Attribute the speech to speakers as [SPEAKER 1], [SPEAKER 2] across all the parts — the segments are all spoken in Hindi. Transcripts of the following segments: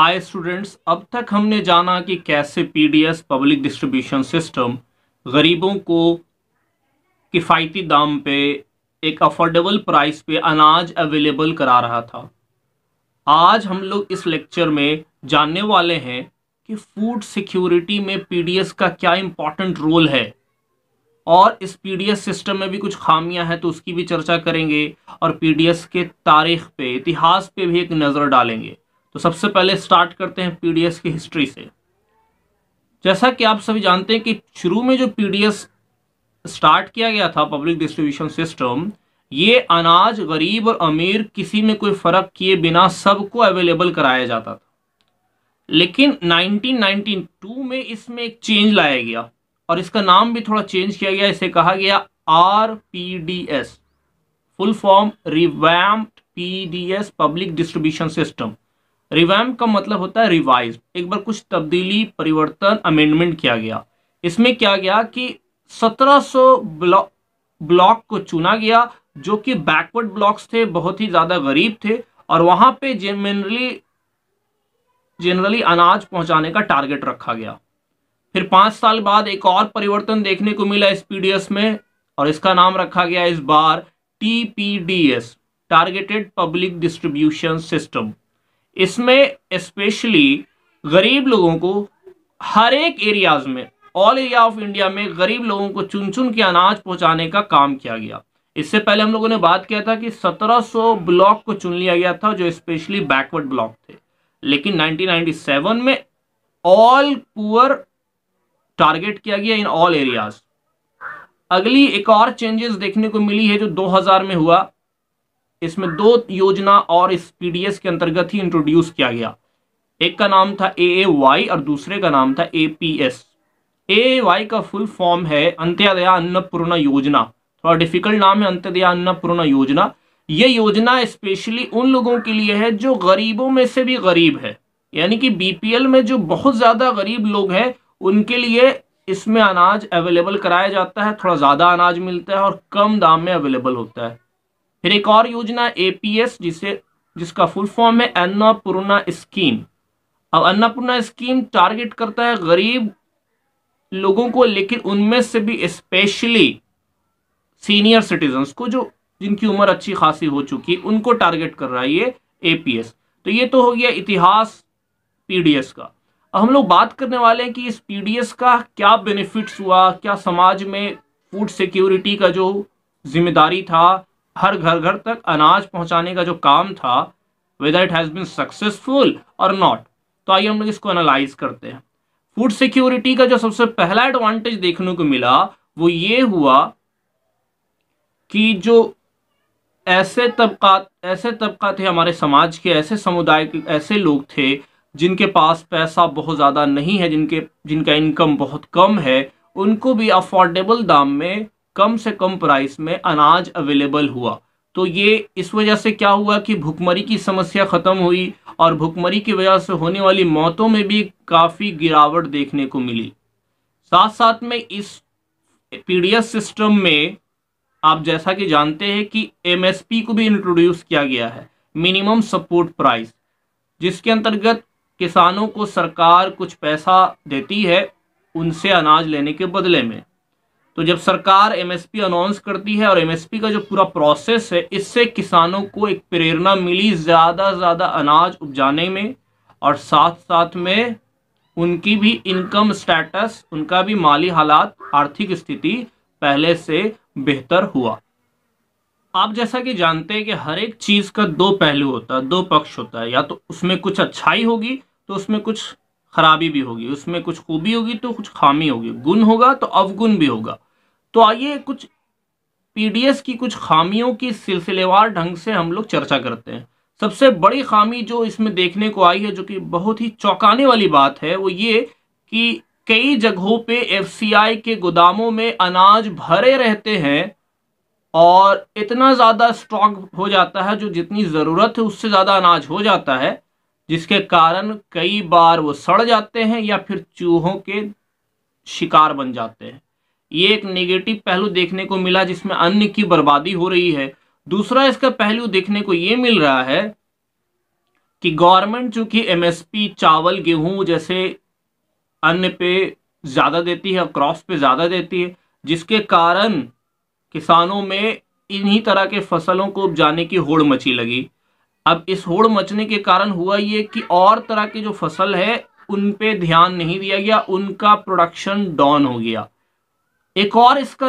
[SPEAKER 1] हाय स्टूडेंट्स अब तक हमने जाना कि कैसे पीडीएस पब्लिक डिस्ट्रीब्यूशन सिस्टम गरीबों को किफ़ायती दाम पे एक अफोर्डेबल प्राइस पे अनाज अवेलेबल करा रहा था आज हम लोग इस लेक्चर में जानने वाले हैं कि फूड सिक्योरिटी में पीडीएस का क्या इम्पोर्टेंट रोल है और इस पीडीएस सिस्टम में भी कुछ खामियां हैं तो उसकी भी चर्चा करेंगे और पीडीएस के तारीख पे इतिहास पे भी एक नज़र डालेंगे तो सबसे पहले स्टार्ट करते हैं पीडीएस की हिस्ट्री से जैसा कि आप सभी जानते हैं कि शुरू में जो पीडीएस स्टार्ट किया गया था पब्लिक डिस्ट्रीब्यूशन सिस्टम ये अनाज गरीब और अमीर किसी में कोई फ़र्क किए बिना सबको अवेलेबल कराया जाता था लेकिन 1992 में इसमें एक चेंज लाया गया और इसका नाम भी थोड़ा चेंज किया गया इसे कहा गया R P D S full form D S public distribution system revamp का मतलब होता है रिवाइज एक बार कुछ तब्दीली परिवर्तन अमेंडमेंट किया गया इसमें क्या गया कि 1700 ब्लॉक ब्लॉक को चुना गया जो कि बैकवर्ड ब्लॉक्स थे बहुत ही ज़्यादा गरीब थे और वहाँ पे जनरली जनरली अनाज पहुँचाने का टारगेट रखा गया फिर पाँच साल बाद एक और परिवर्तन देखने को मिला एस में और इसका नाम रखा गया इस बार T targeted public distribution system इसमें स्पेशली गरीब लोगों को हर एक एरियाज में ऑल एरिया ऑफ इंडिया में गरीब लोगों को चुन चुन के अनाज पहुंचाने का काम किया गया इससे पहले हम लोगों ने बात किया था कि 1700 ब्लॉक को चुन लिया गया था जो स्पेशली बैकवर्ड ब्लॉक थे लेकिन 1997 में ऑल पुअर टारगेट किया गया इन ऑल एरियाज अगली एक और चेंजेस देखने को मिली है जो 2000 में हुआ इसमें दो योजना और इस पीडीएस के अंतर्गत ही इंट्रोड्यूस किया गया एक का नाम था ए ए वाई और दूसरे का नाम था A P S A A Y का फुल फॉर्म है अंत्योदय अन्नपूर्णा योजना थोड़ा डिफिकल्ट नाम है अंत्योदया अन्नपूर्णा योजना ये योजना स्पेशली उन लोगों के लिए है जो गरीबों में से भी गरीब है यानी कि बीपीएल में जो बहुत ज़्यादा गरीब लोग हैं उनके लिए इसमें अनाज अवेलेबल कराया जाता है थोड़ा ज़्यादा अनाज मिलता है और कम दाम में अवेलेबल होता है फिर एक और योजना एपीएस जिसे जिसका फुल फॉर्म है अन्नापूर्णा स्कीम अब अन्नापूर्णा स्कीम टारगेट करता है गरीब लोगों को लेकिन उनमें से भी स्पेशली सीनियर सिटीजन्स को जो जिनकी उम्र अच्छी खासी हो चुकी है उनको टारगेट कर रहा है ये एपीएस तो ये तो हो गया इतिहास पीडीएस का अब हम लोग बात करने वाले हैं कि इस पीडीएस का क्या बेनिफिट्स हुआ क्या समाज में फूड सिक्योरिटी का जो जिम्मेदारी था हर घर घर तक अनाज पहुंचाने का जो काम था whether it has been successful और नॉट तो आइए हम लोग इसको एनालाइज करते हैं फूड सिक्योरिटी का जो सबसे पहला एडवांटेज देखने को मिला वो ये हुआ कि जो ऐसे तबका ऐसे तबका थे हमारे समाज के ऐसे समुदाय के ऐसे लोग थे जिनके पास पैसा बहुत ज़्यादा नहीं है जिनके जिनका इनकम बहुत कम है उनको भी अफोर्डेबल दाम में कम से कम प्राइस में अनाज अवेलेबल हुआ तो ये इस वजह से क्या हुआ कि भुखमरी की समस्या ख़त्म हुई और भुखमरी की वजह से होने वाली मौतों में भी काफ़ी गिरावट देखने को मिली साथ साथ में इस पीडीएस सिस्टम में आप जैसा कि जानते हैं कि एमएसपी को भी इंट्रोड्यूस किया गया है मिनिमम सपोर्ट प्राइस जिसके अंतर्गत किसानों को सरकार कुछ पैसा देती है उनसे अनाज लेने के बदले में तो जब सरकार एमएसपी अनाउंस करती है और एमएसपी का जो पूरा प्रोसेस है इससे किसानों को एक प्रेरणा मिली ज़्यादा से ज़्यादा अनाज उपजाने में और साथ साथ में उनकी भी इनकम स्टेटस उनका भी माली हालात आर्थिक स्थिति पहले से बेहतर हुआ आप जैसा कि जानते हैं कि हर एक चीज़ का दो पहलू होता है दो पक्ष होता है या तो उसमें कुछ अच्छाई होगी तो उसमें कुछ खराबी भी होगी उसमें कुछ खूबी होगी तो कुछ खामी होगी गुण होगा तो अवगुण भी होगा तो आइए कुछ पीडीएस की कुछ खामियों की सिलसिलेवार ढंग से हम लोग चर्चा करते हैं सबसे बड़ी खामी जो इसमें देखने को आई है जो कि बहुत ही चौंकाने वाली बात है वो ये कि कई जगहों पे एफसीआई के गोदामों में अनाज भरे रहते हैं और इतना ज़्यादा स्टॉक हो जाता है जो जितनी ज़रूरत है उससे ज़्यादा अनाज हो जाता है जिसके कारण कई बार वो सड़ जाते हैं या फिर चूहों के शिकार बन जाते हैं ये एक नेगेटिव पहलू देखने को मिला जिसमें अन्य की बर्बादी हो रही है दूसरा इसका पहलू देखने को ये मिल रहा है कि गवर्नमेंट चूंकि एमएसपी चावल गेहूं जैसे अन्य पे ज़्यादा देती है क्रॉप पे ज़्यादा देती है जिसके कारण किसानों में इन्हीं तरह के फसलों को उपजाने की होड़ मची लगी अब इस होड़ मचने के कारण हुआ ये कि और तरह की जो फसल है उन पे ध्यान नहीं दिया गया उनका प्रोडक्शन डाउन हो गया एक और इसका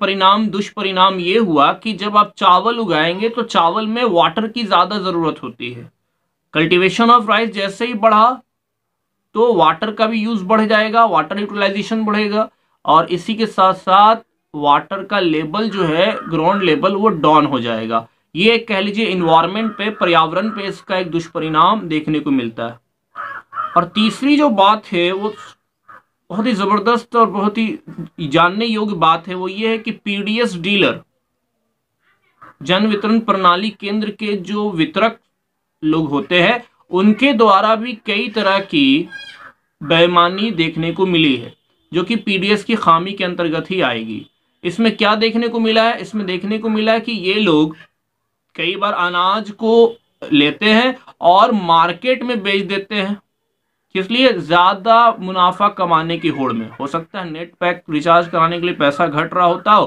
[SPEAKER 1] परिणाम दुष्परिणाम ये हुआ कि जब आप चावल उगाएंगे तो चावल में वाटर की ज़्यादा ज़रूरत होती है कल्टीवेशन ऑफ राइस जैसे ही बढ़ा तो वाटर का भी यूज़ बढ़ जाएगा वाटर यूटिलाइजेशन बढ़ेगा और इसी के साथ साथ वाटर का लेवल जो है ग्राउंड लेवल वो डाउन हो जाएगा ये कह लीजिए इन्वायरमेंट पे पर्यावरण पे इसका एक दुष्परिणाम देखने को मिलता है और तीसरी जो बात है वो बहुत ही ज़बरदस्त और बहुत ही जानने योग्य बात है वो ये है कि पीडीएस डीलर जन वितरण प्रणाली केंद्र के जो वितरक लोग होते हैं उनके द्वारा भी कई तरह की बेमानी देखने को मिली है जो कि पीडीएस की खामी के अंतर्गत ही आएगी इसमें क्या देखने को मिला है इसमें देखने को मिला है कि ये लोग कई बार अनाज को लेते हैं और मार्केट में बेच देते हैं किस लिए ज़्यादा मुनाफा कमाने की होड़ में हो सकता है नेट पैक रिचार्ज कराने के लिए पैसा घट रहा होता हो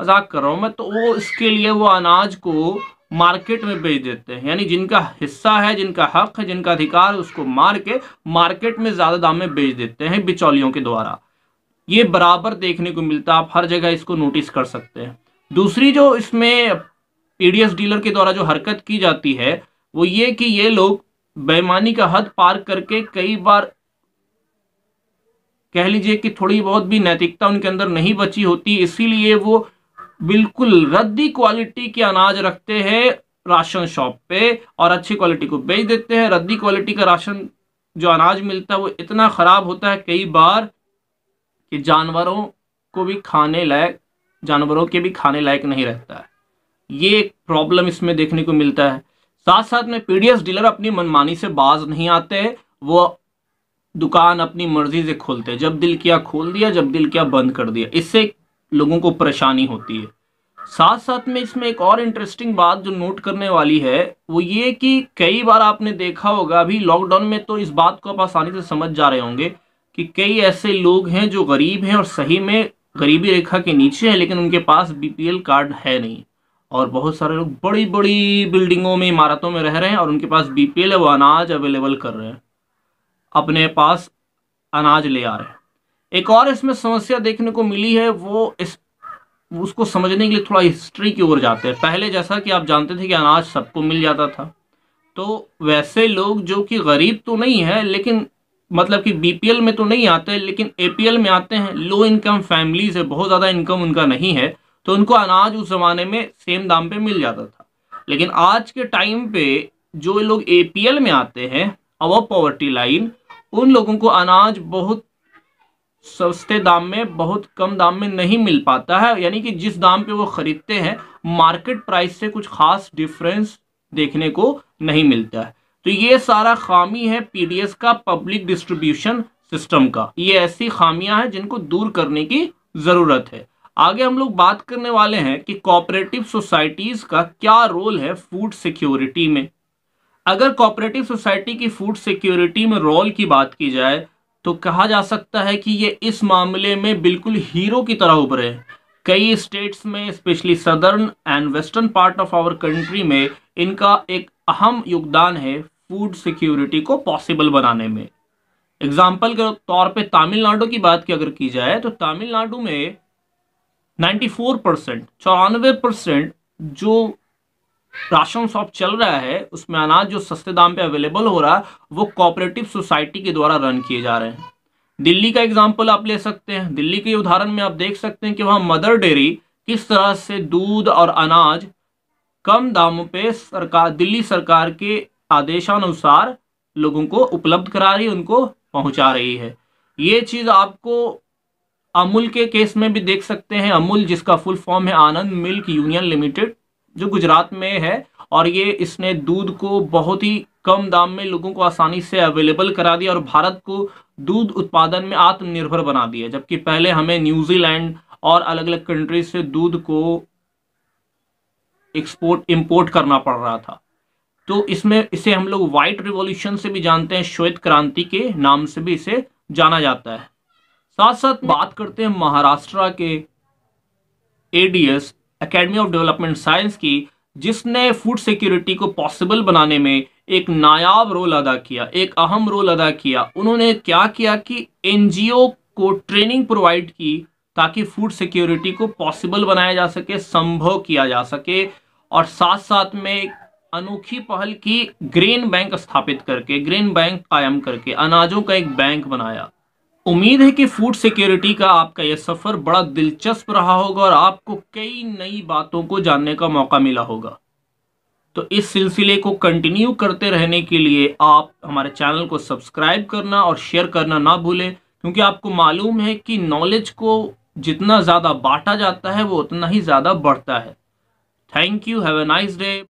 [SPEAKER 1] मजाक कर रहा हूँ मैं तो वो इसके लिए वो अनाज को मार्केट में बेच देते हैं यानी जिनका हिस्सा है जिनका हक है जिनका अधिकार है उसको मार के मार्केट में ज़्यादा दाम में बेच देते हैं बिचौलियों के द्वारा ये बराबर देखने को मिलता आप हर जगह इसको नोटिस कर सकते हैं दूसरी जो इसमें पीडीएस डीलर के द्वारा जो हरकत की जाती है वो ये कि ये लोग बेईमानी का हद पार करके कई बार कह लीजिए कि थोड़ी बहुत भी नैतिकता उनके अंदर नहीं बची होती इसीलिए वो बिल्कुल रद्दी क्वालिटी के अनाज रखते हैं राशन शॉप पे और अच्छी क्वालिटी को बेच देते हैं रद्दी क्वालिटी का राशन जो अनाज मिलता है वो इतना ख़राब होता है कई बार कि जानवरों को भी खाने लायक जानवरों के भी खाने लायक नहीं रहता है ये एक प्रॉब्लम इसमें देखने को मिलता है साथ साथ में पीडीएस डीलर अपनी मनमानी से बाज नहीं आते वो दुकान अपनी मर्जी से खोलते हैं जब दिल किया खोल दिया जब दिल किया बंद कर दिया इससे लोगों को परेशानी होती है साथ साथ में इसमें एक और इंटरेस्टिंग बात जो नोट करने वाली है वो ये कि कई बार आपने देखा होगा अभी लॉकडाउन में तो इस बात को आप आसानी से समझ जा रहे होंगे कि कई ऐसे लोग हैं जो गरीब हैं और सही में गरीबी रेखा के नीचे हैं लेकिन उनके पास बीपीएल कार्ड है नहीं और बहुत सारे लोग बड़ी बड़ी बिल्डिंगों में इमारतों में रह रहे हैं और उनके पास एल है वो अनाज अवेलेबल कर रहे हैं अपने पास अनाज ले आ रहे हैं एक और इसमें समस्या देखने को मिली है वो इस उसको समझने के लिए थोड़ा हिस्ट्री की ओर जाते हैं पहले जैसा कि आप जानते थे कि अनाज सबको मिल जाता था तो वैसे लोग जो कि गरीब तो नहीं है लेकिन मतलब कि एल में तो नहीं आते लेकिन एल में आते हैं लो इनकम फैमिलीज है बहुत ज़्यादा इनकम उनका नहीं है तो उनको अनाज उस ज़माने में सेम दाम पे मिल जाता था लेकिन आज के टाइम पे जो लोग एपीएल में आते हैं अब पॉवर्टी लाइन उन लोगों को अनाज बहुत सस्ते दाम में बहुत कम दाम में नहीं मिल पाता है यानी कि जिस दाम पे वो ख़रीदते हैं मार्केट प्राइस से कुछ खास डिफरेंस देखने को नहीं मिलता है तो ये सारा खामी है पीडीएस का पब्लिक डिस्ट्रीब्यूशन सिस्टम का ये ऐसी खामियां हैं जिनको दूर करने की ज़रूरत है आगे हम लोग बात करने वाले हैं कि कॉपरेटिव सोसाइटीज का क्या रोल है फूड सिक्योरिटी में अगर कॉपरेटिव सोसाइटी की फूड सिक्योरिटी में रोल की बात की जाए तो कहा जा सकता है कि ये इस मामले में बिल्कुल हीरो की तरह उभरे हैं कई स्टेट्स में specially southern and western part of our country में इनका एक अहम योगदान है फूड सिक्योरिटी को पॉसिबल बनाने में एग्जाम्पल के तौर पे तमिलनाडु की बात की अगर की जाए तो तमिलनाडु में 94 परसेंट चौरानवे परसेंट जो राशन शॉप चल रहा है उसमें अनाज जो सस्ते दाम पे अवेलेबल हो रहा है वो कॉपरेटिव सोसाइटी के द्वारा रन किए जा रहे हैं दिल्ली का एग्जाम्पल आप ले सकते हैं दिल्ली के उदाहरण में आप देख सकते हैं कि वहाँ मदर डेयरी किस तरह से दूध और अनाज कम दामों पे सरकार दिल्ली सरकार के आदेशानुसार लोगों को उपलब्ध करा रही है उनको पहुंचा रही है ये चीज़ आपको अमूल के केस में भी देख सकते हैं अमूल जिसका फुल फॉर्म है आनंद मिल्क यूनियन लिमिटेड जो गुजरात में है और ये इसने दूध को बहुत ही कम दाम में लोगों को आसानी से अवेलेबल करा दिया और भारत को दूध उत्पादन में आत्मनिर्भर बना दिया जबकि पहले हमें न्यूजीलैंड और अलग अलग कंट्रीज से दूध को एक्सपोर्ट इंपोर्ट करना पड़ रहा था तो इसमें इसे हम लोग व्हाइट रिवॉल्यूशन से भी जानते हैं श्वेत क्रांति के नाम से भी इसे जाना जाता है साथ साथ बात करते हैं महाराष्ट्र के ADS academy of development science की जिसने फूड सिक्योरिटी को पॉसिबल बनाने में एक नायाब रोल अदा किया एक अहम रोल अदा किया उन्होंने क्या किया कि एनजीओ को ट्रेनिंग प्रोवाइड की ताकि फूड सिक्योरिटी को पॉसिबल बनाया जा सके संभव किया जा सके और साथ साथ में अनोखी पहल की ग्रेन बैंक स्थापित करके ग्रेन बैंक कायम करके अनाजों का एक बैंक बनाया उम्मीद है कि फूड सिक्योरिटी का आपका यह सफ़र बड़ा दिलचस्प रहा होगा और आपको कई नई बातों को जानने का मौका मिला होगा तो इस सिलसिले को कंटिन्यू करते रहने के लिए आप हमारे चैनल को सब्सक्राइब करना और शेयर करना ना भूलें क्योंकि आपको मालूम है कि नॉलेज को जितना ज़्यादा बांटा जाता है वो उतना ही ज़्यादा बढ़ता है thank you have a nice day